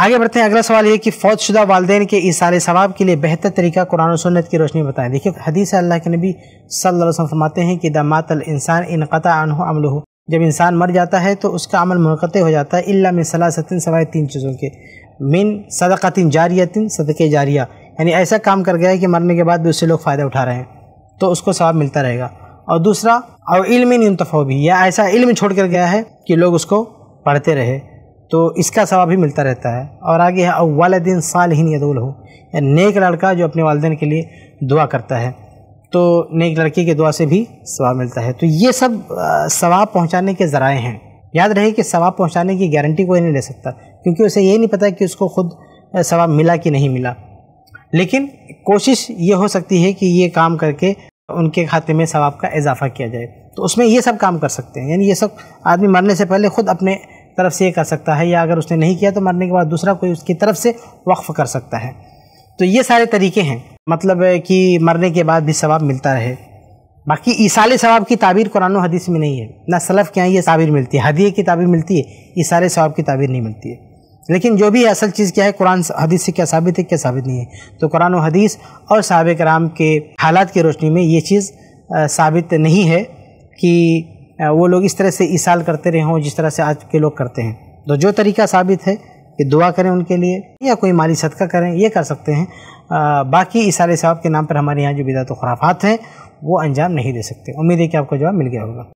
आगे बढ़ते हैं अगला सवाल ये कि फौजशुदा वालदेन के सारे सवाब के लिए बेहतर तरीका कुरान और सुन्नत की रोशनी बताएं देखिए हदीस अल्लाह के नबी सल्लल्लाहु अलैहि वसल्लम फरमाते हैं कि दमातल इंसान इन अनहु अमल जब इंसान मर जाता है तो उसका अमल मुनक़ हो जाता है इल्ला में सलासतिन सवाए तीन चीज़ों के मिन सदक़तिन जारियातिन सदक़ जारिया यानी ऐसा काम कर गया है कि मरने के बाद दूसरे लोग फ़ायदा उठा रहे हैं तो उसको सवाब मिलता रहेगा और दूसरा और इल्म इंतफ़ो भी या ऐसा इल्म छोड़ कर गया है कि लोग उसको पढ़ते रहे तो इसका सवाब भी मिलता रहता है और आगे है अव्वाल दिन साल ही यदुल हो या नेक लड़का जो अपने वालदेन के लिए दुआ करता है तो नेक लड़के के दुआ से भी सवाब मिलता है तो ये सब सवाब पहुँचाने के ज़राए हैं याद रहे कि सवाब पहुँचाने की गारंटी कोई नहीं ले सकता क्योंकि उसे ये नहीं पता कि उसको खुद सवाब मिला कि नहीं मिला लेकिन कोशिश ये हो सकती है कि ये काम करके उनके खाते में सवाब का इजाफा किया जाए तो उसमें ये सब काम कर सकते हैं यानी ये सब आदमी मरने से पहले खुद अपने तरफ से कर सकता है या अगर उसने नहीं किया तो मरने के बाद दूसरा कोई उसकी तरफ से वक्फ कर सकता है तो ये सारे तरीके हैं मतलब कि मरने के बाद भी सवाब मिलता रहे बाकी ईसाले सवाब की ताबीर कुरान हदीस में नहीं है ना सलफ़ के यहाँ ये ताबीर मिलती है हदीय की ताबीर मिलती है ईसारे सवाब की ताबीर नहीं मिलती है लेकिन जो भी असल चीज़ क्या है कुरान हदीस से क्या साबित है क्या साबित नहीं है तो कुरान हदीस और सबक कराम के हालात की रोशनी में ये चीज़ साबित नहीं है कि वो लोग इस तरह से इसाल करते रहे हों जिस तरह से आज के लोग करते हैं तो जो तरीका साबित है कि दुआ करें उनके लिए या कोई माली सदका करें ये कर सकते हैं आ, बाकी इसाले साहब के नाम पर हमारे यहाँ जो बिदात खुराफात हैं वो अंजाम नहीं दे सकते उम्मीद है कि आपको जवाब मिल गया होगा